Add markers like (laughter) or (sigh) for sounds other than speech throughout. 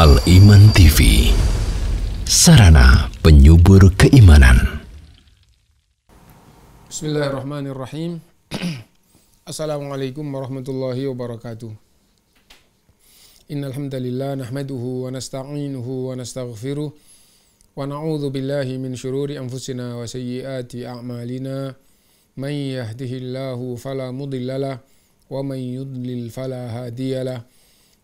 Al Iman TV Sarana penyubur keimanan Bismillahirrahmanirrahim (clears throat) Assalamualaikum warahmatullahi wabarakatuh Innalhamdulillah nahmaduhu wa nasta'inuhu wa nasta'gfiruh Wa na'udhu billahi min syururi anfusina wa sayyiati a'malina Man yahdihillahu falamudillalah Wa man yudlil falahadiyalah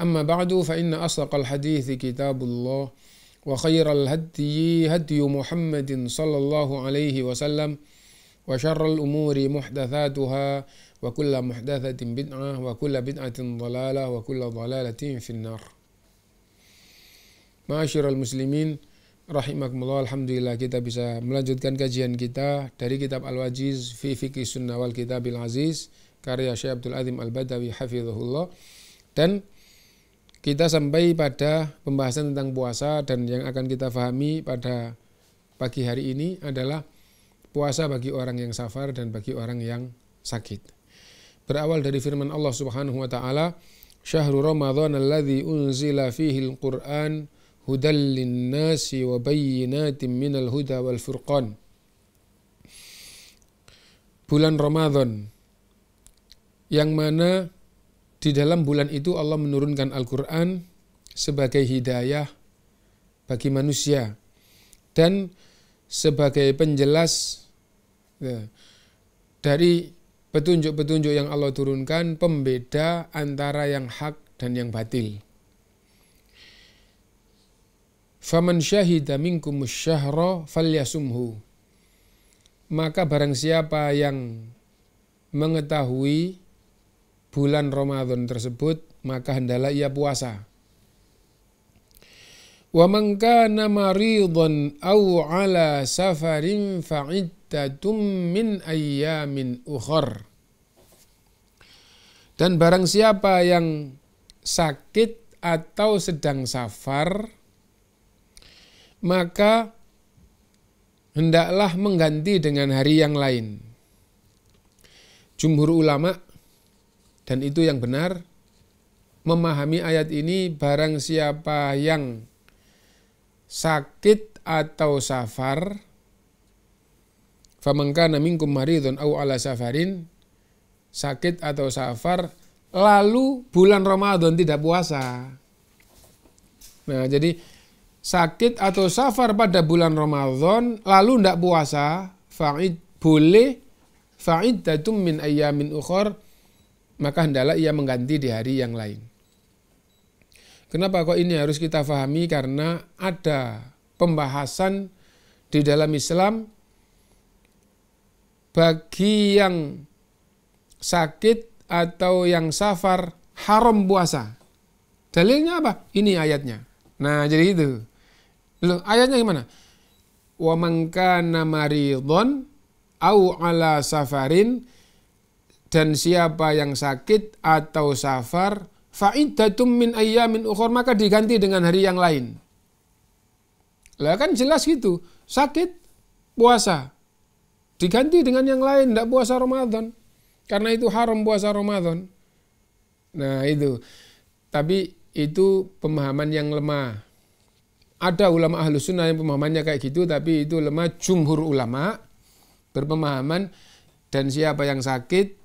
أما بعد فإن أصدق الحديث كتاب الله وخير الهدي هدي محمد صلى الله عليه وسلم وشر الأمور محدثاتها وكل محدثة بدعة وكل بدعة ضلالة وكل ضلالة في النار معاشر المسلمين رحمكم الله الحمد لله كتاب bisa ملجد كان كجيان كتاب kitab كتاب wajiz في fikih السنة والكتاب العزيز al-aziz عبد Syekh البدوي حفظه الله تن Kita sampai pada pembahasan tentang puasa dan yang akan kita pahami pada pagi hari ini adalah puasa bagi orang yang safar dan bagi orang yang sakit. Berawal dari firman Allah Subhanahu wa taala, "Syahrul Ramadan alladzi unzila fihi al-Qur'an hudal lin-nasi wa bayyinatin minal huda wal furqan." Bulan Ramadan yang mana di dalam bulan itu Allah menurunkan Al-Quran sebagai hidayah bagi manusia dan sebagai penjelas ya, dari petunjuk-petunjuk yang Allah turunkan, pembeda antara yang hak dan yang batil. Faman syahida minkum syahra falyasumhu. Maka barang siapa yang mengetahui bulan Ramadan tersebut, maka hendaklah ia puasa. Wa man kana maridun aw ala safarin iddatum min ayyamin ukhar. Dan barang siapa yang sakit atau sedang safar, maka hendaklah mengganti dengan hari yang lain. Jumhur ulama dan itu yang benar memahami ayat ini barang siapa yang sakit atau safar famangkana minkum maridun au ala safarin sakit atau safar lalu bulan Ramadan tidak puasa. Nah, jadi sakit atau safar pada bulan Ramadan lalu tidak puasa, fa'id boleh datum min ayyamin ukhor maka hendaklah ia mengganti di hari yang lain. Kenapa kok ini harus kita fahami? Karena ada pembahasan di dalam Islam bagi yang sakit atau yang safar haram puasa. Dalilnya apa? Ini ayatnya. Nah, jadi itu. Loh, ayatnya gimana? Wa man kana maridun au ala safarin dan siapa yang sakit atau safar faidatum min ayyamin ukhor maka diganti dengan hari yang lain. Lah kan jelas gitu, sakit puasa diganti dengan yang lain tidak puasa Ramadan karena itu haram puasa Ramadan. Nah, itu. Tapi itu pemahaman yang lemah. Ada ulama ahlu sunnah yang pemahamannya kayak gitu, tapi itu lemah. Jumhur ulama berpemahaman dan siapa yang sakit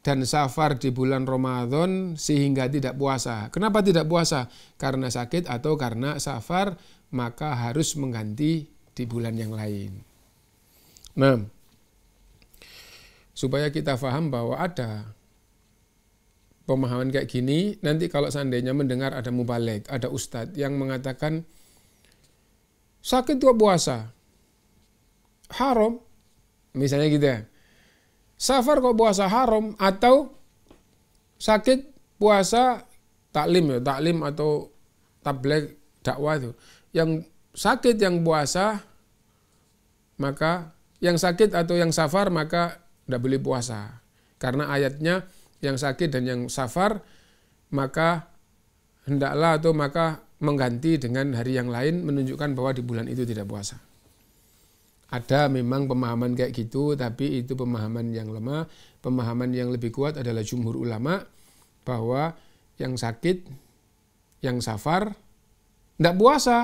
dan safar di bulan Ramadan sehingga tidak puasa. Kenapa tidak puasa? Karena sakit atau karena safar, maka harus mengganti di bulan yang lain. Nah, supaya kita paham bahwa ada pemahaman kayak gini, nanti kalau seandainya mendengar ada mubalek, ada ustadz yang mengatakan, sakit kok puasa, haram, misalnya gitu ya. Safar kok puasa haram atau sakit puasa taklim ya, taklim atau tabligh dakwah itu. Yang sakit yang puasa maka yang sakit atau yang safar maka tidak boleh puasa. Karena ayatnya yang sakit dan yang safar maka hendaklah atau maka mengganti dengan hari yang lain menunjukkan bahwa di bulan itu tidak puasa ada memang pemahaman kayak gitu, tapi itu pemahaman yang lemah. Pemahaman yang lebih kuat adalah jumhur ulama bahwa yang sakit, yang safar, tidak puasa.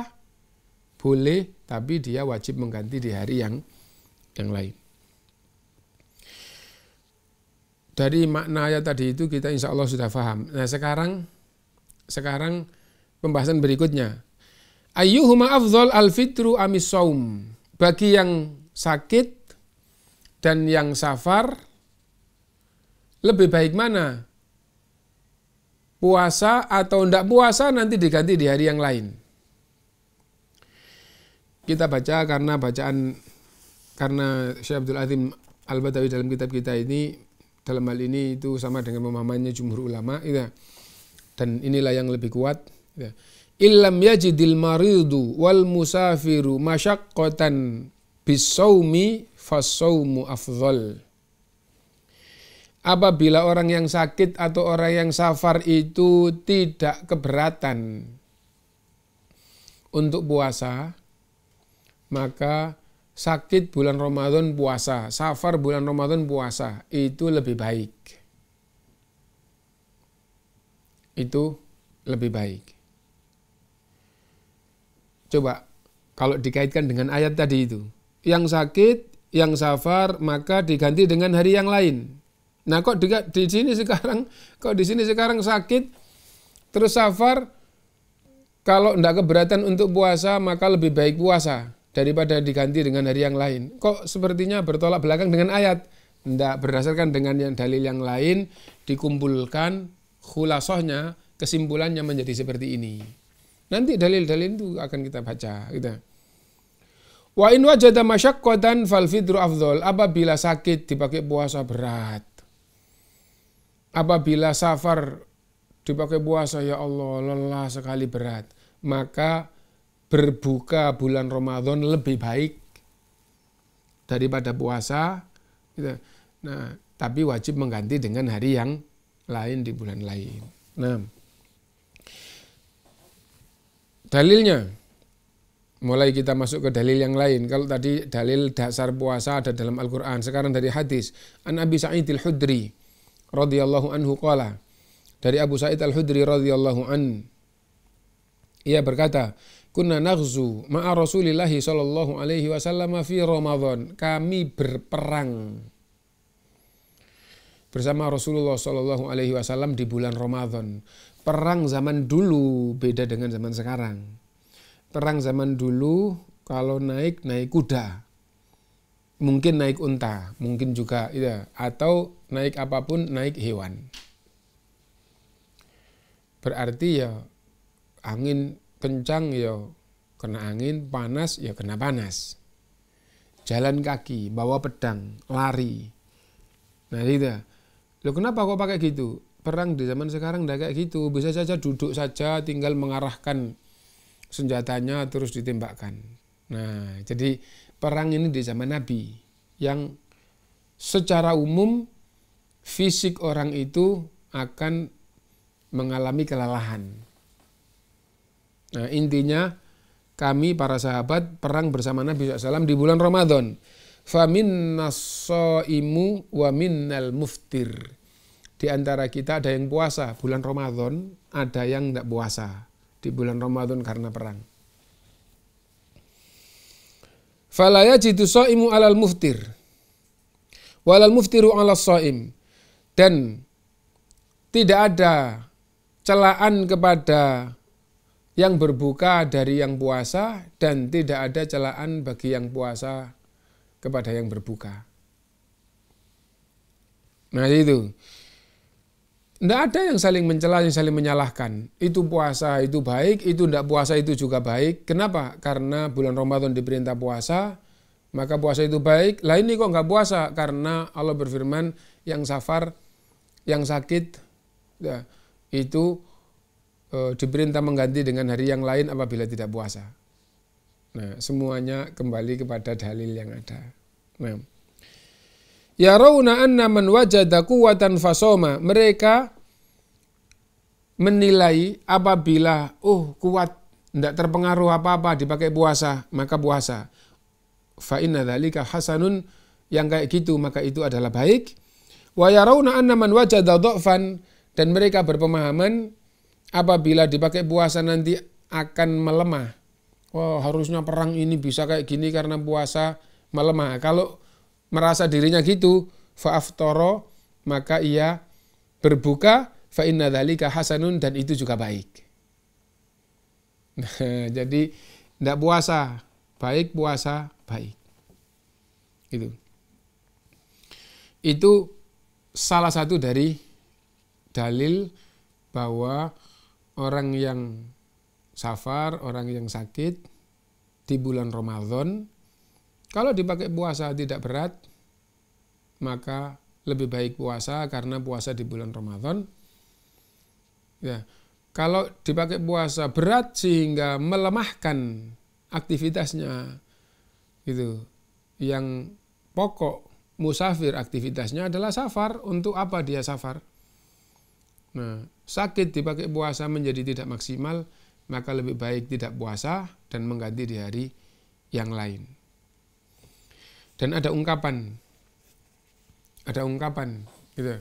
Boleh, tapi dia wajib mengganti di hari yang yang lain. Dari makna ayat tadi itu kita insya Allah sudah paham. Nah sekarang sekarang pembahasan berikutnya. Ayyuhuma afdol al-fitru amis saum bagi yang sakit dan yang safar, lebih baik mana? Puasa atau tidak puasa nanti diganti di hari yang lain. Kita baca karena bacaan karena Syekh Abdul Azim Al-Badawi dalam kitab kita ini dalam hal ini itu sama dengan pemahamannya jumhur ulama ya dan inilah yang lebih kuat Ya. Illam yajidil maridu wal musafiru masyaqqatan bisawmi fasawmu afdhal. Apabila orang yang sakit atau orang yang safar itu tidak keberatan untuk puasa, maka sakit bulan Ramadan puasa, safar bulan Ramadan puasa, itu lebih baik. Itu lebih baik. Coba kalau dikaitkan dengan ayat tadi itu. Yang sakit, yang safar, maka diganti dengan hari yang lain. Nah, kok di, di sini sekarang, kok di sini sekarang sakit, terus safar, kalau tidak keberatan untuk puasa, maka lebih baik puasa daripada diganti dengan hari yang lain. Kok sepertinya bertolak belakang dengan ayat? Tidak, berdasarkan dengan yang dalil yang lain, dikumpulkan khulasohnya, kesimpulannya menjadi seperti ini. Nanti dalil-dalil itu akan kita baca gitu. Wa in wajada dan fal fidru afdol. Apabila sakit dipakai puasa berat. Apabila safar dipakai puasa ya Allah lelah sekali berat. Maka berbuka bulan Ramadan lebih baik daripada puasa. Gitu. Nah, tapi wajib mengganti dengan hari yang lain di bulan lain. Nah, Dalilnya, mulai kita masuk ke dalil yang lain. Kalau tadi dalil dasar puasa ada dalam Al-Quran, sekarang dari hadis. An Abi Sa'id al-Hudri radhiyallahu anhu qala. Dari Abu Sa'id al-Hudri radhiyallahu an. Ia berkata, Kunna naghzu ma'a Rasulillah sallallahu alaihi wasallam fi Ramadan. Kami berperang bersama Rasulullah sallallahu alaihi wasallam di bulan Ramadan perang zaman dulu beda dengan zaman sekarang. Perang zaman dulu kalau naik naik kuda. Mungkin naik unta, mungkin juga ya, atau naik apapun naik hewan. Berarti ya angin kencang ya kena angin, panas ya kena panas. Jalan kaki, bawa pedang, lari. Nah itu. Loh kenapa kok pakai gitu? perang di zaman sekarang tidak kayak gitu. Bisa saja duduk saja, tinggal mengarahkan senjatanya terus ditembakkan. Nah, jadi perang ini di zaman Nabi yang secara umum fisik orang itu akan mengalami kelelahan. Nah, intinya kami para sahabat perang bersama Nabi SAW di bulan Ramadan. Famin nasoimu wa minnal muftir di antara kita ada yang puasa bulan Ramadan, ada yang tidak puasa di bulan Ramadan karena perang. Falaya jitu so'imu alal muftir. Walal muftiru ala so'im. Dan tidak ada celaan kepada yang berbuka dari yang puasa dan tidak ada celaan bagi yang puasa kepada yang berbuka. Nah itu. Tidak ada yang saling mencela, yang saling menyalahkan. Itu puasa, itu baik, itu tidak puasa, itu juga baik. Kenapa? Karena bulan Ramadan diperintah puasa, maka puasa itu baik. Lah ini kok nggak puasa? Karena Allah berfirman, yang safar, yang sakit, ya, itu e, diperintah mengganti dengan hari yang lain apabila tidak puasa. Nah, semuanya kembali kepada dalil yang ada. Nah. Yarawna anna man wajada kuwatan fasoma. Mereka menilai apabila oh kuat tidak terpengaruh apa-apa dipakai puasa maka puasa fa inna dzalika hasanun yang kayak gitu maka itu adalah baik wa yarawna anna man wajada dha'fan dan mereka berpemahaman apabila dipakai puasa nanti akan melemah oh harusnya perang ini bisa kayak gini karena puasa melemah kalau merasa dirinya gitu, fa'aftoro, maka ia berbuka, fa inna hasanun, dan itu juga baik. (laughs) Nah, jadi, tidak puasa, baik puasa, baik. itu Itu salah satu dari dalil bahwa orang yang safar, orang yang sakit, di bulan Ramadan kalau dipakai puasa tidak berat, maka lebih baik puasa karena puasa di bulan Ramadan. Ya. Kalau dipakai puasa berat sehingga melemahkan aktivitasnya gitu. Yang pokok musafir aktivitasnya adalah safar. Untuk apa dia safar? Nah, sakit dipakai puasa menjadi tidak maksimal, maka lebih baik tidak puasa dan mengganti di hari yang lain dan ada ungkapan ada ungkapan gitu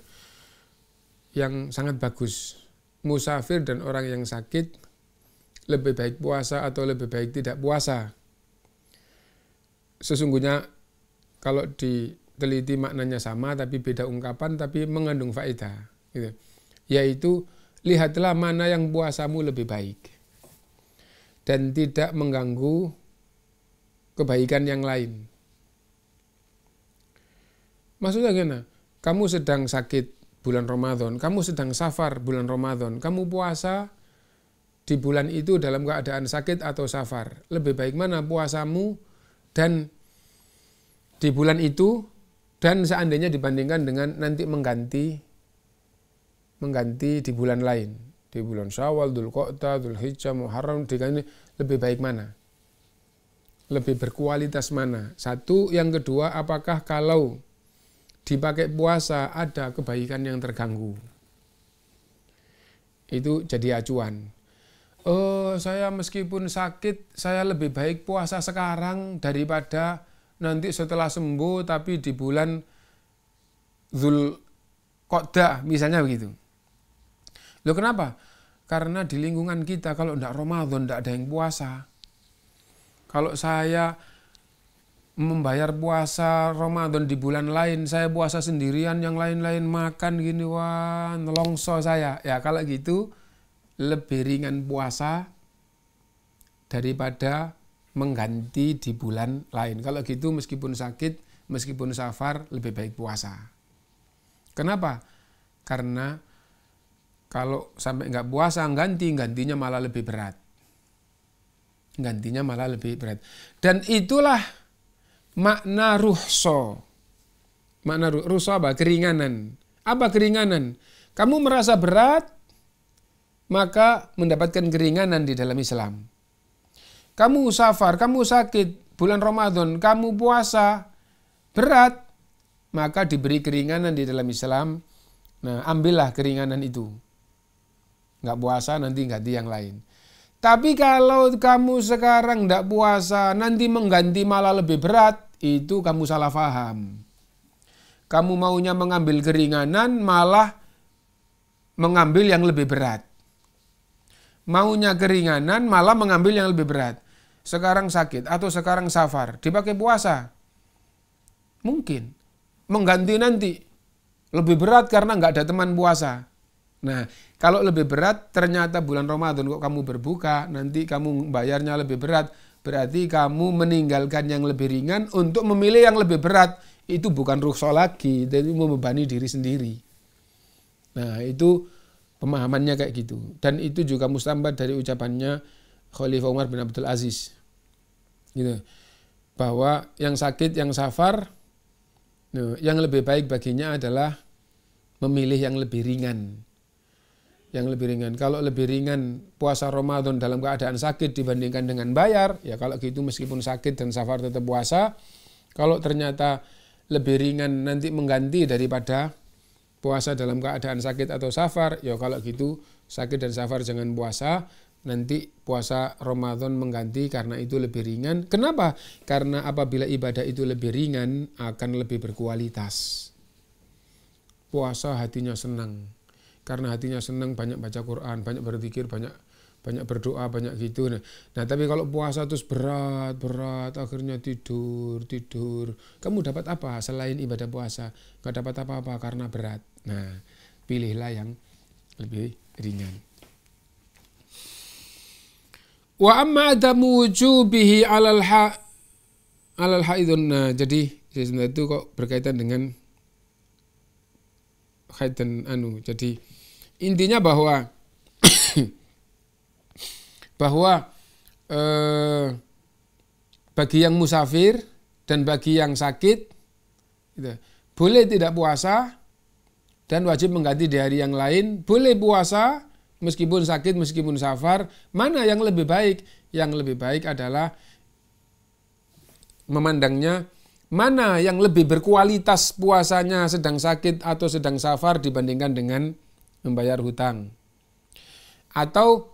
yang sangat bagus musafir dan orang yang sakit lebih baik puasa atau lebih baik tidak puasa sesungguhnya kalau diteliti maknanya sama tapi beda ungkapan tapi mengandung faedah gitu yaitu lihatlah mana yang puasamu lebih baik dan tidak mengganggu kebaikan yang lain Maksudnya gimana? Kamu sedang sakit bulan Ramadan, kamu sedang safar bulan Ramadan, kamu puasa di bulan itu dalam keadaan sakit atau safar. Lebih baik mana puasamu dan di bulan itu dan seandainya dibandingkan dengan nanti mengganti mengganti di bulan lain di bulan Syawal, Dzulqa'dah, Hijjah, Muharram diganti lebih baik mana? Lebih berkualitas mana? Satu, yang kedua apakah kalau dipakai puasa ada kebaikan yang terganggu. Itu jadi acuan. Oh, saya meskipun sakit, saya lebih baik puasa sekarang daripada nanti setelah sembuh tapi di bulan Zul Qodah misalnya begitu. Lo kenapa? Karena di lingkungan kita kalau tidak Ramadan tidak ada yang puasa. Kalau saya membayar puasa Ramadan di bulan lain saya puasa sendirian yang lain-lain makan gini wah nelongso saya ya kalau gitu lebih ringan puasa daripada mengganti di bulan lain kalau gitu meskipun sakit meskipun safar lebih baik puasa kenapa karena kalau sampai nggak puasa ganti gantinya malah lebih berat gantinya malah lebih berat dan itulah makna ruhso. Makna ruh, ruhso apa? Keringanan. Apa keringanan? Kamu merasa berat, maka mendapatkan keringanan di dalam Islam. Kamu safar, kamu sakit, bulan Ramadan, kamu puasa, berat, maka diberi keringanan di dalam Islam. Nah, ambillah keringanan itu. Nggak puasa, nanti ganti yang lain. Tapi kalau kamu sekarang nggak puasa, nanti mengganti malah lebih berat, itu kamu salah faham. Kamu maunya mengambil keringanan malah mengambil yang lebih berat. Maunya keringanan malah mengambil yang lebih berat. Sekarang sakit atau sekarang safar, dipakai puasa. Mungkin. Mengganti nanti. Lebih berat karena nggak ada teman puasa. Nah, kalau lebih berat, ternyata bulan Ramadan kok kamu berbuka, nanti kamu bayarnya lebih berat Berarti kamu meninggalkan yang lebih ringan untuk memilih yang lebih berat. Itu bukan rukhsah lagi, jadi membebani diri sendiri. Nah, itu pemahamannya kayak gitu. Dan itu juga mustambat dari ucapannya Khalifah Umar bin Abdul Aziz. Gitu. Bahwa yang sakit, yang safar, nah, yang lebih baik baginya adalah memilih yang lebih ringan yang lebih ringan. Kalau lebih ringan puasa Ramadan dalam keadaan sakit dibandingkan dengan bayar, ya kalau gitu meskipun sakit dan safar tetap puasa. Kalau ternyata lebih ringan nanti mengganti daripada puasa dalam keadaan sakit atau safar, ya kalau gitu sakit dan safar jangan puasa, nanti puasa Ramadan mengganti karena itu lebih ringan. Kenapa? Karena apabila ibadah itu lebih ringan akan lebih berkualitas. Puasa hatinya senang, karena hatinya senang banyak baca Quran, banyak berzikir, banyak banyak berdoa, banyak gitu. Nah, nah tapi kalau puasa terus berat, berat, akhirnya tidur, tidur. Kamu dapat apa selain ibadah puasa? Gak dapat apa-apa karena berat. Nah, pilihlah yang lebih ringan. Wa amma adamu wujubihi alal ha alal Nah, jadi sebenarnya itu kok berkaitan dengan haid dan anu. Jadi intinya bahwa (coughs) bahwa eh, bagi yang musafir dan bagi yang sakit gitu, boleh tidak puasa dan wajib mengganti di hari yang lain boleh puasa meskipun sakit meskipun safar mana yang lebih baik yang lebih baik adalah memandangnya mana yang lebih berkualitas puasanya sedang sakit atau sedang safar dibandingkan dengan membayar hutang. Atau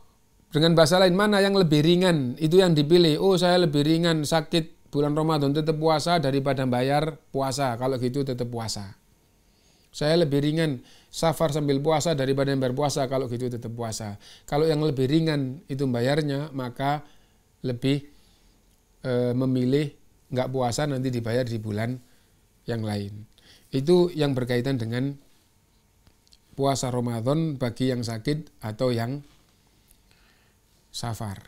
dengan bahasa lain mana yang lebih ringan itu yang dipilih. Oh saya lebih ringan sakit bulan Ramadan tetap puasa daripada bayar puasa. Kalau gitu tetap puasa. Saya lebih ringan safar sambil puasa daripada yang berpuasa kalau gitu tetap puasa. Kalau yang lebih ringan itu bayarnya maka lebih e, memilih nggak puasa nanti dibayar di bulan yang lain. Itu yang berkaitan dengan puasa Ramadan bagi yang sakit atau yang safar.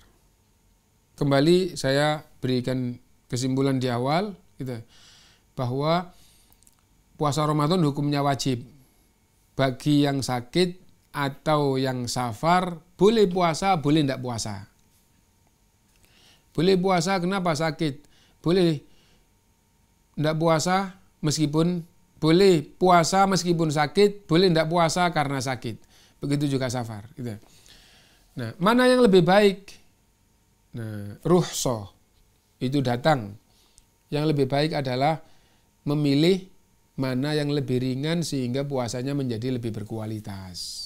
Kembali saya berikan kesimpulan di awal gitu, bahwa puasa Ramadan hukumnya wajib. Bagi yang sakit atau yang safar boleh puasa, boleh tidak puasa. Boleh puasa kenapa sakit? Boleh tidak puasa meskipun boleh puasa meskipun sakit, boleh tidak puasa karena sakit. Begitu juga safar. Gitu. Nah, mana yang lebih baik? Nah, ruhso itu datang. Yang lebih baik adalah memilih mana yang lebih ringan sehingga puasanya menjadi lebih berkualitas.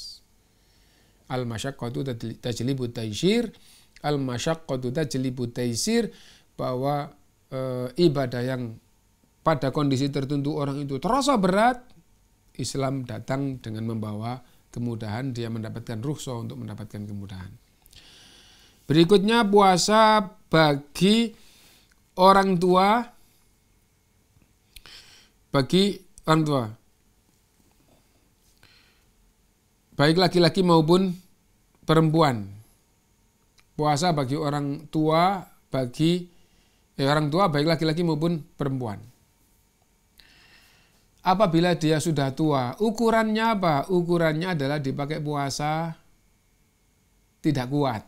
Al-masyaqqatu tajlibu taisir, al-masyaqqatu tajlibu taisir bahwa e, ibadah yang pada kondisi tertentu orang itu terasa berat, Islam datang dengan membawa kemudahan, dia mendapatkan ruhsa untuk mendapatkan kemudahan. Berikutnya puasa bagi orang tua bagi orang tua. Baik laki-laki maupun perempuan. Puasa bagi orang tua, bagi eh, orang tua baik laki-laki maupun perempuan apabila dia sudah tua, ukurannya apa? Ukurannya adalah dipakai puasa tidak kuat.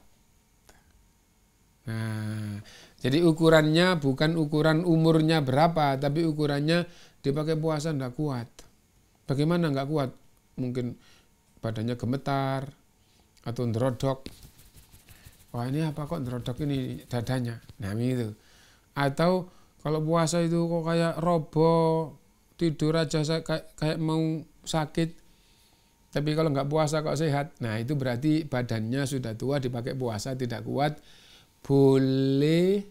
Nah, jadi ukurannya bukan ukuran umurnya berapa, tapi ukurannya dipakai puasa tidak kuat. Bagaimana nggak kuat? Mungkin badannya gemetar atau nerodok. Wah ini apa kok nerodok ini dadanya? Nah itu. Atau kalau puasa itu kok kayak roboh, tidur aja kayak, kayak mau sakit tapi kalau nggak puasa kok sehat nah itu berarti badannya sudah tua dipakai puasa tidak kuat boleh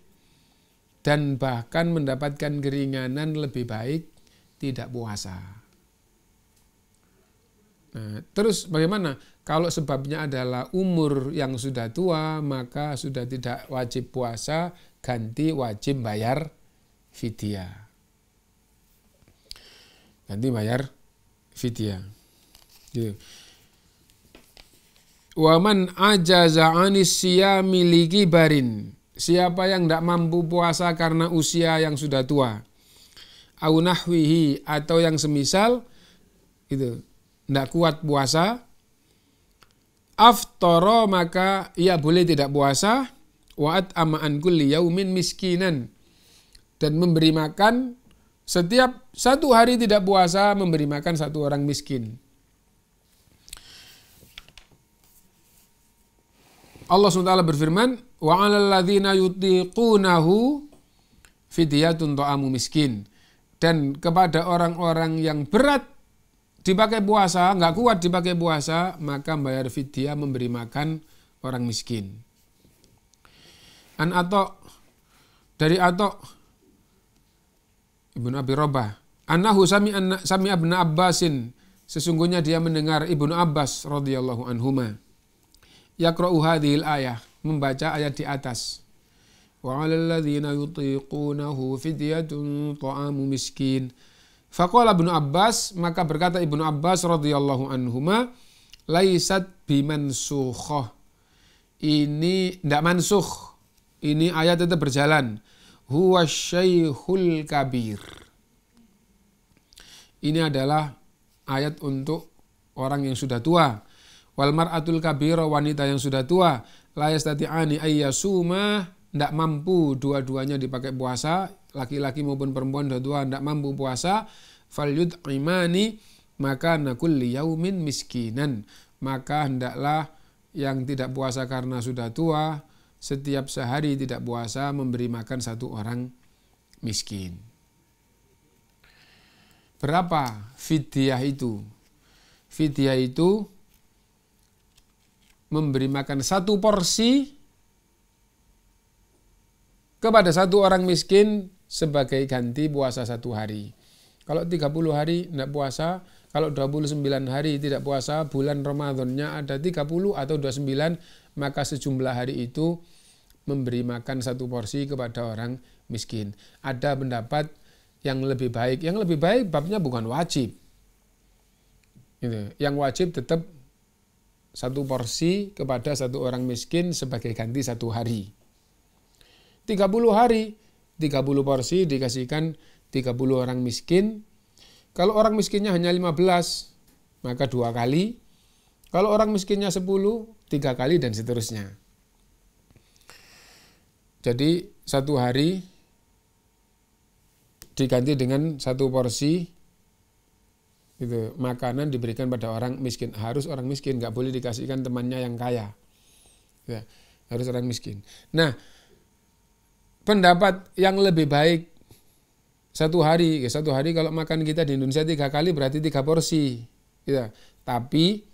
dan bahkan mendapatkan keringanan lebih baik tidak puasa Nah, terus bagaimana? Kalau sebabnya adalah umur yang sudah tua, maka sudah tidak wajib puasa, ganti wajib bayar fidyah nanti bayar fitia gitu waman ajaza anis miliki barin. siapa yang tidak mampu puasa karena usia yang sudah tua aunahwihi atau yang semisal gitu tidak kuat puasa aftoro maka ia boleh tidak puasa waat amaan kulli yaumin miskinan dan memberi makan setiap satu hari tidak puasa memberi makan satu orang miskin. Allah SWT berfirman, وَعَلَى الَّذِينَ يُتِقُونَهُ فِدِيَةٌ تَعَمُ miskin. Dan kepada orang-orang yang berat dipakai puasa, nggak kuat dipakai puasa, maka bayar fidyah memberi makan orang miskin. An atok dari atok Ibnu Abi Robah. Anahu sami anna, sami abna Abbasin. Sesungguhnya dia mendengar Ibnu Abbas radhiyallahu anhuma. Yaqra'u hadhil ayah, membaca ayat di atas. Wa 'alal ladzina yutiqunahu fidyatun ta'amu miskin. Faqala Ibnu Abbas, maka berkata Ibnu Abbas radhiyallahu anhuma, laisat bimansukhoh. Ini tidak mansuh. Ini ayat tetap berjalan huwa syaikhul kabir. Ini adalah ayat untuk orang yang sudah tua. Wal mar'atul kabira wanita yang sudah tua la yastati'ani ayyasuma tidak mampu dua-duanya dipakai puasa laki-laki maupun perempuan dua tua tidak mampu puasa fal yud'imani maka nakulli yaumin miskinan maka hendaklah yang tidak puasa karena sudah tua setiap sehari tidak puasa memberi makan satu orang miskin. Berapa fidyah itu? Fidyah itu memberi makan satu porsi kepada satu orang miskin sebagai ganti puasa satu hari. Kalau 30 hari tidak puasa, kalau 29 hari tidak puasa, bulan Ramadannya ada 30 atau 29 maka sejumlah hari itu memberi makan satu porsi kepada orang miskin. Ada pendapat yang lebih baik. Yang lebih baik babnya bukan wajib. Gitu. Yang wajib tetap satu porsi kepada satu orang miskin sebagai ganti satu hari. 30 hari, 30 porsi dikasihkan 30 orang miskin. Kalau orang miskinnya hanya 15, maka dua kali. Kalau orang miskinnya 10, tiga kali dan seterusnya. Jadi satu hari diganti dengan satu porsi gitu makanan diberikan pada orang miskin harus orang miskin nggak boleh dikasihkan temannya yang kaya ya, harus orang miskin nah pendapat yang lebih baik satu hari satu hari kalau makan kita di Indonesia tiga kali berarti tiga porsi ya. tapi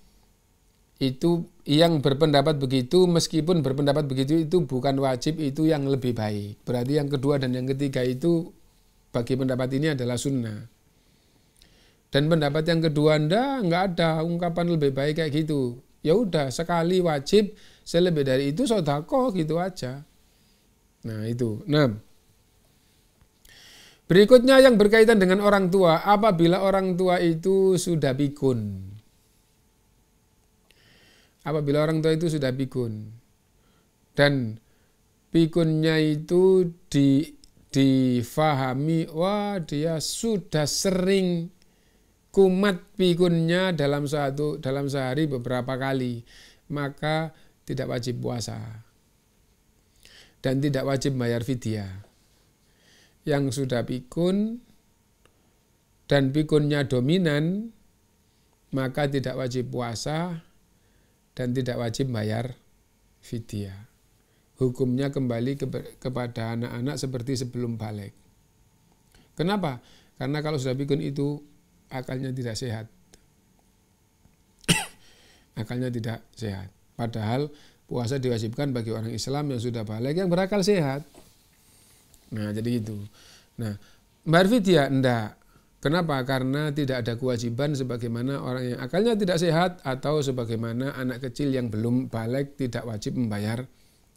itu yang berpendapat begitu meskipun berpendapat begitu itu bukan wajib itu yang lebih baik berarti yang kedua dan yang ketiga itu bagi pendapat ini adalah sunnah dan pendapat yang kedua anda nggak ada ungkapan lebih baik kayak gitu ya udah sekali wajib selebih dari itu sodako gitu aja nah itu enam Berikutnya yang berkaitan dengan orang tua, apabila orang tua itu sudah pikun apabila orang tua itu sudah pikun dan pikunnya itu di difahami wah dia sudah sering kumat pikunnya dalam satu dalam sehari beberapa kali maka tidak wajib puasa dan tidak wajib bayar fidya yang sudah pikun dan pikunnya dominan maka tidak wajib puasa dan tidak wajib bayar fidyah. Hukumnya kembali ke, kepada anak-anak seperti sebelum balik. Kenapa? Karena kalau sudah bikin itu akalnya tidak sehat. (coughs) akalnya tidak sehat. Padahal puasa diwajibkan bagi orang Islam yang sudah balik yang berakal sehat. Nah, jadi itu. Nah, Mbak fidyah enggak. Kenapa? Karena tidak ada kewajiban sebagaimana orang yang akalnya tidak sehat atau sebagaimana anak kecil yang belum balik tidak wajib membayar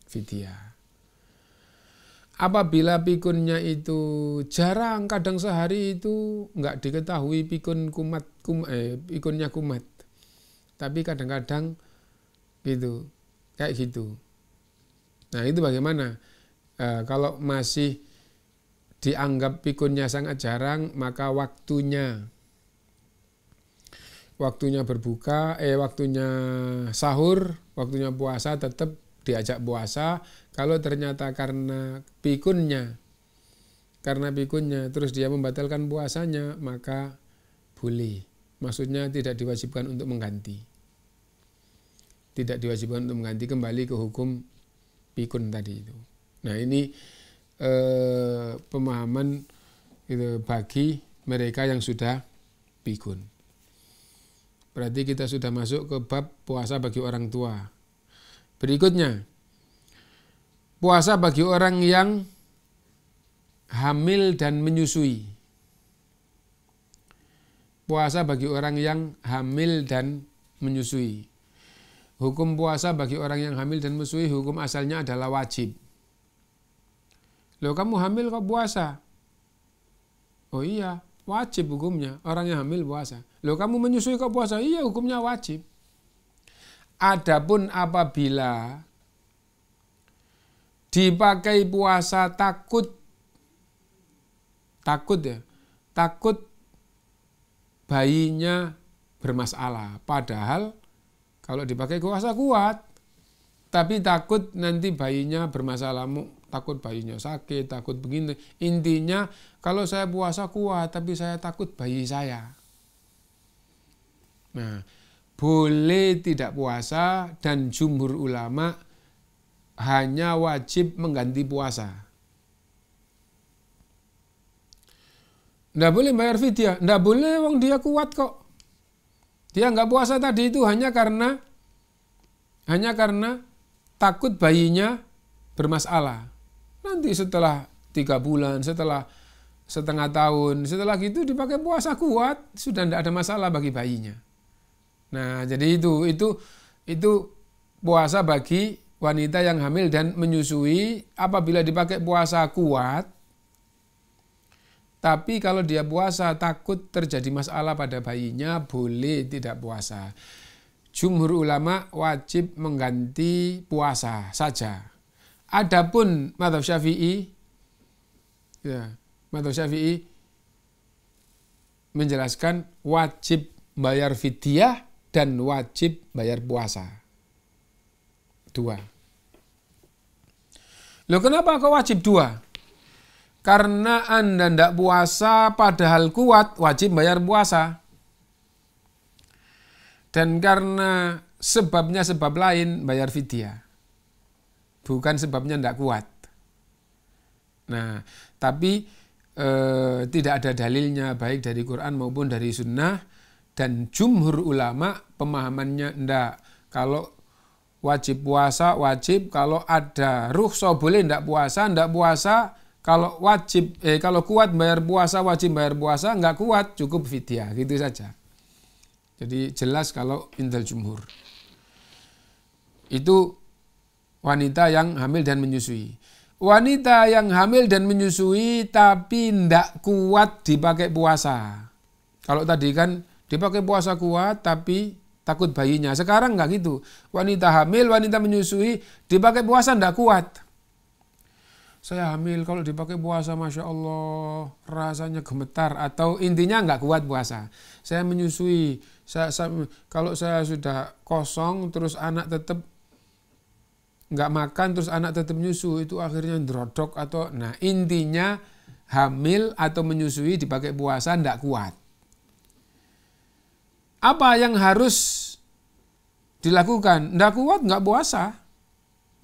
fidyah. Apabila pikunnya itu jarang, kadang sehari itu nggak diketahui pikun kumat, kum, eh, pikunnya kumat. Tapi kadang-kadang gitu, kayak gitu. Nah itu bagaimana? E, kalau masih dianggap pikunnya sangat jarang, maka waktunya waktunya berbuka, eh waktunya sahur, waktunya puasa tetap diajak puasa. Kalau ternyata karena pikunnya, karena pikunnya, terus dia membatalkan puasanya, maka boleh. Maksudnya tidak diwajibkan untuk mengganti. Tidak diwajibkan untuk mengganti kembali ke hukum pikun tadi itu. Nah ini Eh, pemahaman gitu, bagi mereka yang sudah pikun. Berarti kita sudah masuk ke bab puasa bagi orang tua. Berikutnya, puasa bagi orang yang hamil dan menyusui. Puasa bagi orang yang hamil dan menyusui. Hukum puasa bagi orang yang hamil dan menyusui, hukum asalnya adalah wajib. Loh kamu hamil kok puasa? Oh iya, wajib hukumnya. Orang yang hamil puasa. Loh kamu menyusui kok puasa? Iya hukumnya wajib. Adapun apabila dipakai puasa takut, takut ya, takut bayinya bermasalah. Padahal kalau dipakai puasa kuat, tapi takut nanti bayinya bermasalah takut bayinya sakit, takut begini. Intinya kalau saya puasa kuat, tapi saya takut bayi saya. Nah, boleh tidak puasa dan jumhur ulama hanya wajib mengganti puasa. Tidak boleh bayar fidyah, tidak boleh wong dia kuat kok. Dia nggak puasa tadi itu hanya karena hanya karena takut bayinya bermasalah. Nanti setelah tiga bulan, setelah setengah tahun, setelah itu dipakai puasa kuat, sudah tidak ada masalah bagi bayinya. Nah, jadi itu itu itu puasa bagi wanita yang hamil dan menyusui apabila dipakai puasa kuat tapi kalau dia puasa takut terjadi masalah pada bayinya boleh tidak puasa. Jumhur ulama wajib mengganti puasa saja. Adapun madhab Syafi'i, ya, madhab Syafi'i menjelaskan wajib bayar fidyah dan wajib bayar puasa. Dua. Loh kenapa kok wajib dua? Karena Anda tidak puasa padahal kuat, wajib bayar puasa. Dan karena sebabnya sebab lain, bayar fidyah bukan sebabnya tidak kuat. Nah, tapi e, tidak ada dalilnya baik dari Quran maupun dari Sunnah dan jumhur ulama pemahamannya tidak. Kalau wajib puasa wajib, kalau ada so boleh tidak puasa, tidak puasa kalau wajib eh kalau kuat bayar puasa wajib bayar puasa nggak kuat cukup fitia gitu saja. Jadi jelas kalau indal jumhur. Itu wanita yang hamil dan menyusui. Wanita yang hamil dan menyusui tapi tidak kuat dipakai puasa. Kalau tadi kan dipakai puasa kuat tapi takut bayinya. Sekarang nggak gitu. Wanita hamil, wanita menyusui, dipakai puasa nggak kuat. Saya hamil kalau dipakai puasa, masya Allah rasanya gemetar atau intinya nggak kuat puasa. Saya menyusui, saya, saya, kalau saya sudah kosong terus anak tetap nggak makan terus anak tetap menyusu itu akhirnya drodok atau nah intinya hamil atau menyusui dipakai puasa ndak kuat. Apa yang harus dilakukan? Ndak kuat nggak puasa.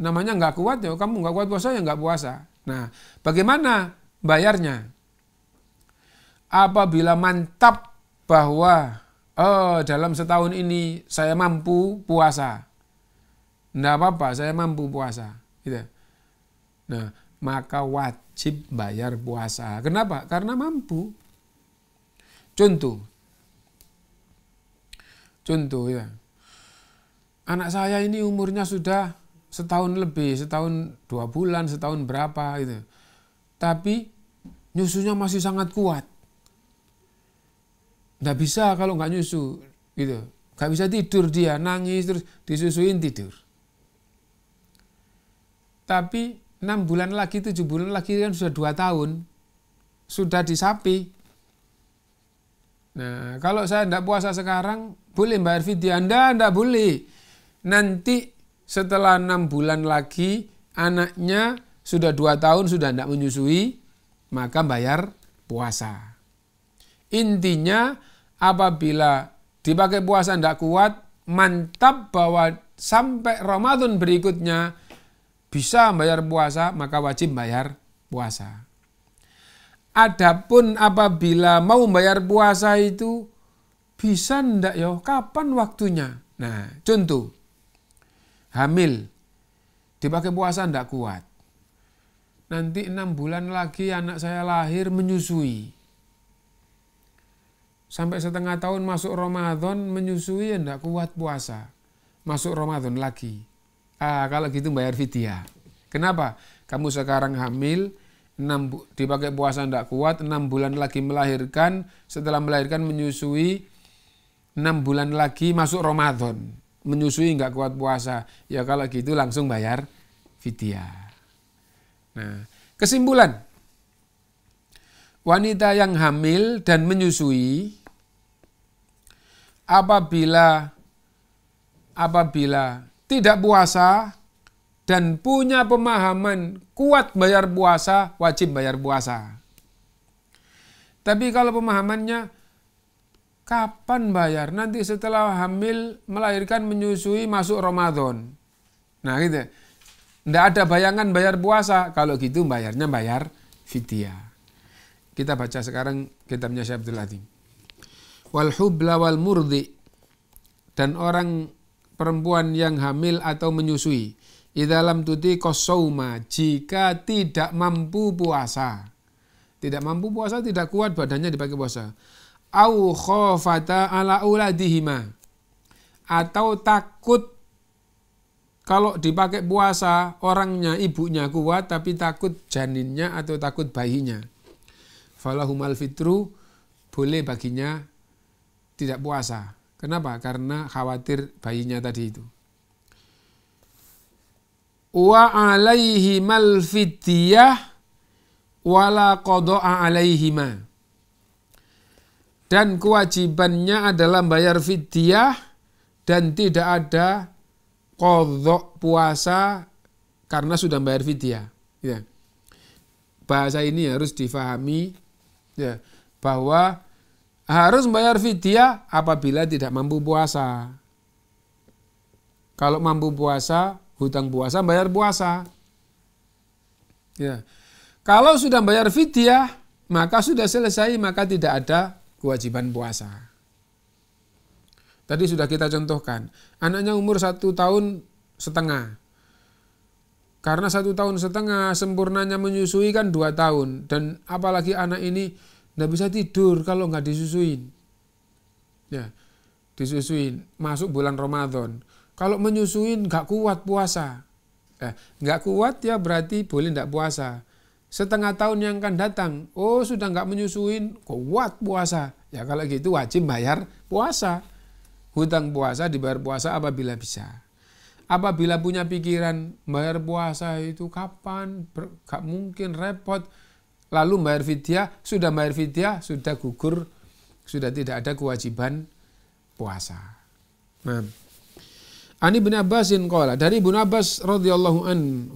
Namanya nggak kuat ya kamu nggak kuat puasa ya nggak puasa. Nah bagaimana bayarnya? Apabila mantap bahwa oh, dalam setahun ini saya mampu puasa. Tidak apa-apa, saya mampu puasa. Gitu. Nah, maka wajib bayar puasa. Kenapa? Karena mampu. Contoh. Contoh ya. Anak saya ini umurnya sudah setahun lebih, setahun dua bulan, setahun berapa gitu. Tapi nyusunya masih sangat kuat. Nggak bisa kalau nggak nyusu gitu. Nggak bisa tidur dia, nangis terus disusuin tidur tapi enam bulan lagi, tujuh bulan lagi kan sudah dua tahun, sudah disapi. Nah, kalau saya tidak puasa sekarang, boleh bayar di Anda tidak boleh. Nanti setelah enam bulan lagi, anaknya sudah dua tahun, sudah tidak menyusui, maka bayar puasa. Intinya, apabila dipakai puasa tidak kuat, mantap bahwa sampai Ramadan berikutnya, bisa bayar puasa, maka wajib bayar puasa. Adapun apabila mau bayar puasa itu bisa ndak ya? Kapan waktunya? Nah, contoh hamil dipakai puasa ndak kuat. Nanti enam bulan lagi anak saya lahir menyusui. Sampai setengah tahun masuk Ramadan menyusui ya ndak kuat puasa. Masuk Ramadan lagi ah kalau gitu bayar fidyah. Kenapa? Kamu sekarang hamil, 6, dipakai puasa tidak kuat, 6 bulan lagi melahirkan, setelah melahirkan menyusui, 6 bulan lagi masuk Ramadan. Menyusui nggak kuat puasa. Ya kalau gitu langsung bayar fidyah. Nah, kesimpulan. Wanita yang hamil dan menyusui apabila apabila tidak puasa dan punya pemahaman kuat bayar puasa, wajib bayar puasa. Tapi kalau pemahamannya kapan bayar? Nanti setelah hamil, melahirkan, menyusui, masuk Ramadan. Nah gitu. Tidak ada bayangan bayar puasa. Kalau gitu bayarnya bayar fitia. Kita baca sekarang kitabnya Syekh Abdul Adi. Wal hubla wal murdi. Dan orang perempuan yang hamil atau menyusui. Di dalam tuti kosouma jika tidak mampu puasa. Tidak mampu puasa, tidak kuat badannya dipakai puasa. Au khofata ala uladihima. Atau takut kalau dipakai puasa orangnya ibunya kuat tapi takut janinnya atau takut bayinya. Falahumal fitru boleh baginya tidak puasa Kenapa? Karena khawatir bayinya tadi itu. Wa alaihi mal fidyah wala qada'a alaihima. Dan kewajibannya adalah bayar fidyah dan tidak ada kodok puasa karena sudah bayar fidyah. Ya. Bahasa ini harus difahami ya, bahwa harus bayar fidyah apabila tidak mampu puasa. Kalau mampu puasa, hutang puasa bayar puasa. Ya. Kalau sudah bayar fidyah, maka sudah selesai, maka tidak ada kewajiban puasa. Tadi sudah kita contohkan, anaknya umur satu tahun setengah. Karena satu tahun setengah, sempurnanya menyusui kan dua tahun. Dan apalagi anak ini Nggak bisa tidur kalau nggak disusuin. Ya, disusuin. Masuk bulan Ramadan. Kalau menyusuin nggak kuat puasa. Eh, nggak kuat ya berarti boleh nggak puasa. Setengah tahun yang akan datang, oh sudah nggak menyusuin, kuat puasa. Ya kalau gitu wajib bayar puasa. Hutang puasa dibayar puasa apabila bisa. Apabila punya pikiran bayar puasa itu kapan, mungkin repot lalu bayar fidyah, sudah bayar fidyah, sudah gugur, sudah tidak ada kewajiban puasa. Nah. Ani bin Abbasin qala dari Ibnu Abbas radhiyallahu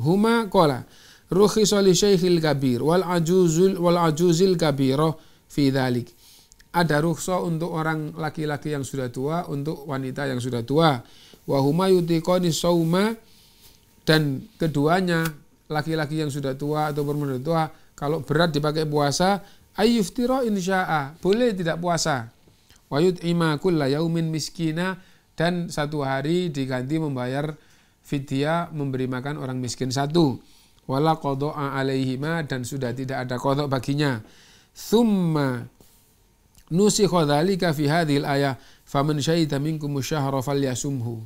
huma qala rukhisa li syaikhil kabir wal ajuzul wal ajuzil kabirah fi dhalik. Ada rukhsa untuk orang laki-laki yang sudah tua, untuk wanita yang sudah tua. Wa huma yutiqani sauma dan keduanya laki-laki yang sudah tua atau perempuan tua kalau berat dipakai puasa, ayyuftira insya'a. Boleh tidak puasa. yud'ima kulla yaumin miskina. Dan satu hari diganti membayar fidya memberi makan orang miskin satu. Wala kodo'a alaihima. Dan sudah tidak ada kodok baginya. Thumma nusikha dhalika fi hadhil ayah. Faman syahida minkum syahra falyasumhu.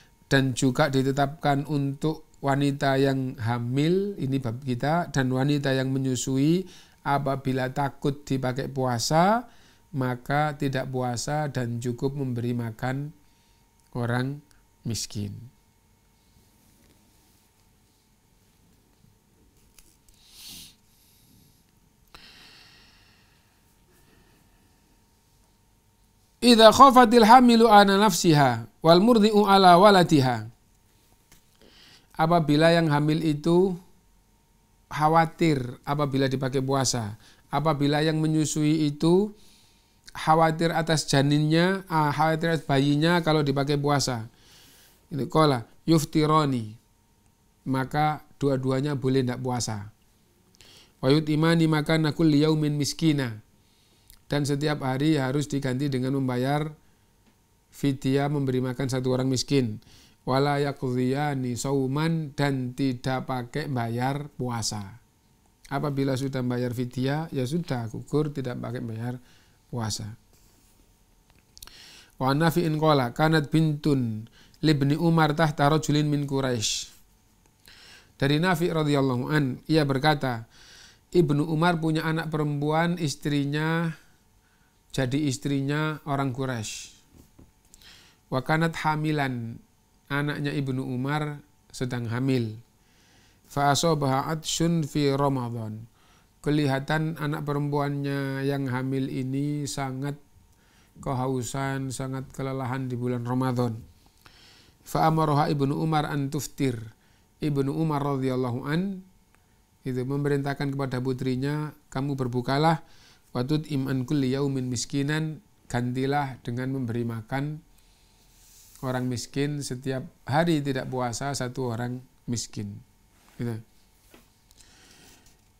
dan juga ditetapkan untuk wanita yang hamil ini bab kita dan wanita yang menyusui apabila takut dipakai puasa maka tidak puasa dan cukup memberi makan orang miskin. Idza khafatil hamilu ana nafsiha wal murdi'u ala waladiha apabila yang hamil itu khawatir apabila dipakai puasa apabila yang menyusui itu khawatir atas janinnya ah, khawatir atas bayinya kalau dipakai puasa ini kola yuftironi maka dua-duanya boleh tidak puasa wayut imani maka nakul yaumin miskina dan setiap hari harus diganti dengan membayar fitia memberi makan satu orang miskin wala yaqdhiyani sauman dan tidak pakai bayar puasa apabila sudah bayar fitia ya sudah gugur tidak pakai bayar puasa wa nafi'in qala kanat bintun libni umar tahta rajulin min Quraish. dari Nafi radhiyallahu an ia berkata Ibnu Umar punya anak perempuan istrinya jadi istrinya orang Quraisy Wakanat hamilan, anaknya Ibnu Umar sedang hamil. Faasobahat atshun fi Ramadan. Kelihatan anak perempuannya yang hamil ini sangat kehausan, sangat kelelahan di bulan Ramadan. Fa'amaroha Ibnu Umar antuftir. Ibnu Umar radhiyallahu an itu memerintahkan kepada putrinya, kamu berbukalah watut iman kulli min miskinan, gantilah dengan memberi makan orang miskin setiap hari tidak puasa satu orang miskin. Gitu.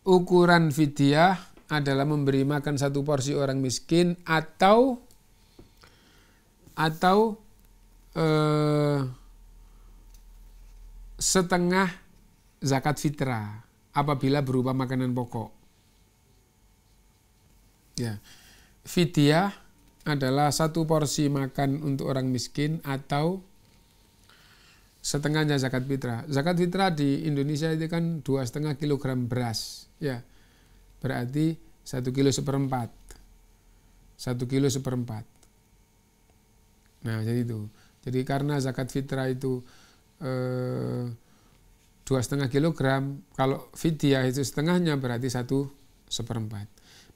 Ukuran fidyah adalah memberi makan satu porsi orang miskin atau atau eh, setengah zakat fitrah apabila berupa makanan pokok. Ya. Fidyah adalah satu porsi makan untuk orang miskin atau setengahnya zakat fitrah. Zakat fitrah di Indonesia itu kan dua setengah kilogram beras, ya berarti satu kilo seperempat, satu kilo seperempat. Nah jadi itu. Jadi karena zakat fitrah itu eh, dua setengah kilogram, kalau fitiah itu setengahnya berarti satu seperempat.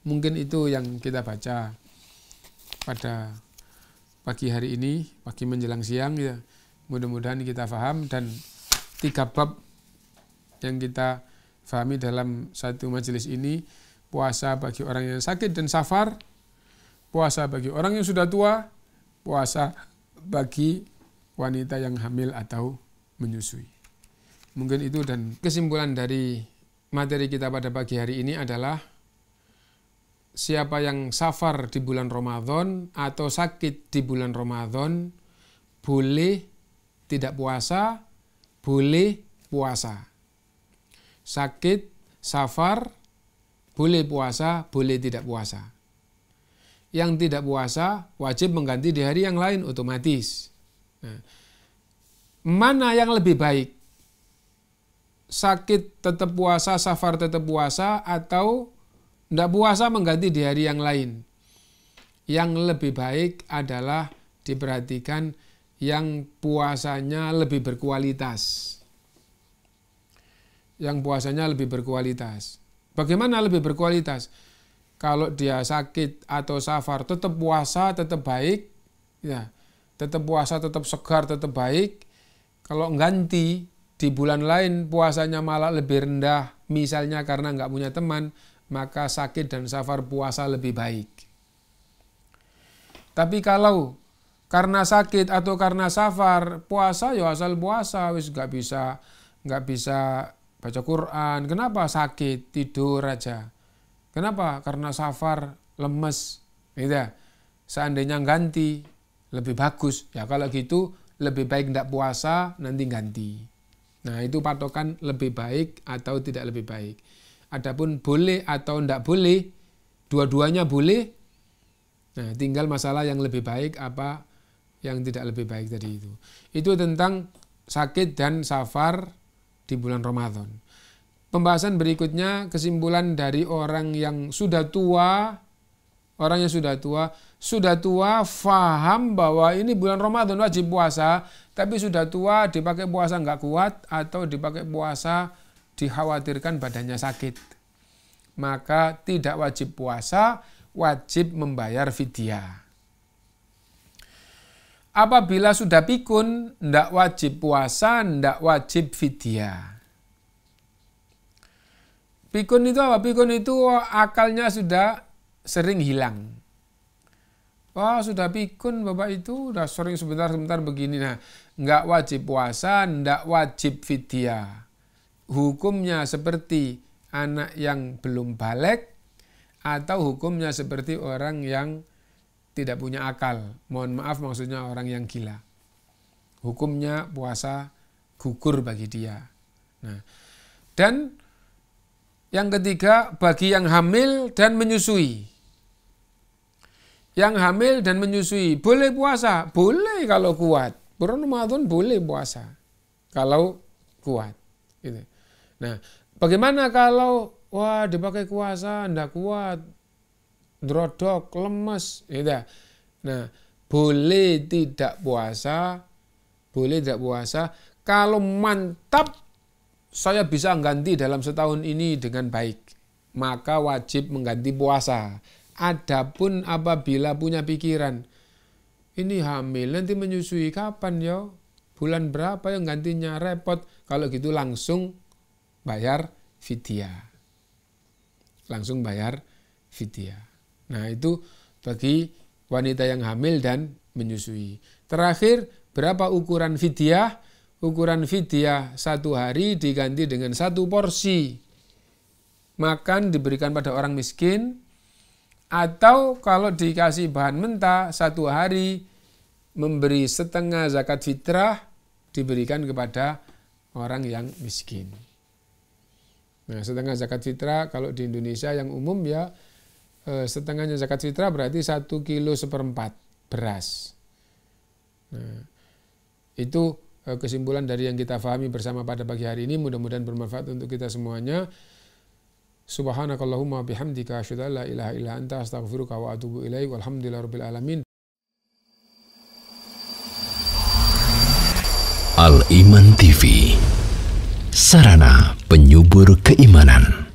Mungkin itu yang kita baca pada pagi hari ini, pagi menjelang siang ya. Mudah-mudahan kita paham dan tiga bab yang kita fahami dalam satu majelis ini puasa bagi orang yang sakit dan safar, puasa bagi orang yang sudah tua, puasa bagi wanita yang hamil atau menyusui. Mungkin itu dan kesimpulan dari materi kita pada pagi hari ini adalah siapa yang safar di bulan Ramadan atau sakit di bulan Ramadan boleh tidak puasa, boleh puasa. Sakit, safar, boleh puasa, boleh tidak puasa. Yang tidak puasa wajib mengganti di hari yang lain otomatis. Nah, mana yang lebih baik? Sakit tetap puasa, safar tetap puasa, atau tidak puasa mengganti di hari yang lain. Yang lebih baik adalah diperhatikan yang puasanya lebih berkualitas. Yang puasanya lebih berkualitas. Bagaimana lebih berkualitas? Kalau dia sakit atau safar, tetap puasa, tetap baik, ya, tetap puasa, tetap segar, tetap baik. Kalau ganti di bulan lain puasanya malah lebih rendah, misalnya karena nggak punya teman, maka sakit dan safar puasa lebih baik. Tapi kalau karena sakit atau karena safar puasa ya asal puasa wis nggak bisa nggak bisa baca Quran. Kenapa sakit tidur aja? Kenapa? Karena safar lemes. Beda. Gitu. Seandainya ganti lebih bagus. Ya kalau gitu lebih baik tidak puasa nanti ganti. Nah itu patokan lebih baik atau tidak lebih baik. Adapun boleh atau tidak boleh, dua-duanya boleh. Nah, tinggal masalah yang lebih baik apa yang tidak lebih baik tadi itu. Itu tentang sakit dan safar di bulan Ramadan. Pembahasan berikutnya kesimpulan dari orang yang sudah tua, orang yang sudah tua, sudah tua faham bahwa ini bulan Ramadan wajib puasa, tapi sudah tua dipakai puasa nggak kuat atau dipakai puasa dikhawatirkan badannya sakit. Maka tidak wajib puasa, wajib membayar fidyah. Apabila sudah pikun, tidak wajib puasa, tidak wajib fidyah. Pikun itu apa? Pikun itu akalnya sudah sering hilang. oh sudah pikun Bapak itu, sudah sering sebentar-sebentar begini. Nah, nggak wajib puasa, nggak wajib fidyah hukumnya seperti anak yang belum balik atau hukumnya seperti orang yang tidak punya akal. Mohon maaf maksudnya orang yang gila. Hukumnya puasa gugur bagi dia. Nah, dan yang ketiga bagi yang hamil dan menyusui yang hamil dan menyusui boleh puasa, boleh kalau kuat. Ramadan boleh puasa kalau kuat. Gitu. Nah, bagaimana kalau wah dipakai kuasa, ndak kuat, drodok, lemes, gitu. Nah, boleh tidak puasa, boleh tidak puasa. Kalau mantap, saya bisa ganti dalam setahun ini dengan baik. Maka wajib mengganti puasa. Adapun apabila punya pikiran, ini hamil, nanti menyusui kapan ya? Bulan berapa yang gantinya repot? Kalau gitu langsung bayar fitia. Langsung bayar fitia. Nah, itu bagi wanita yang hamil dan menyusui. Terakhir, berapa ukuran fidyah? Ukuran fidyah satu hari diganti dengan satu porsi. Makan diberikan pada orang miskin, atau kalau dikasih bahan mentah satu hari memberi setengah zakat fitrah diberikan kepada orang yang miskin. Nah, setengah zakat fitrah kalau di Indonesia yang umum ya eh, setengahnya zakat fitrah berarti satu kilo seperempat beras. Nah, itu eh, kesimpulan dari yang kita pahami bersama pada pagi hari ini. Mudah-mudahan bermanfaat untuk kita semuanya. Subhanakallahumma bihamdika asyhadu an la ilaha illa anta astaghfiruka wa atubu ilaik. Walhamdulillahirabbil alamin. Al Iman TV Sarana penyubur keimanan.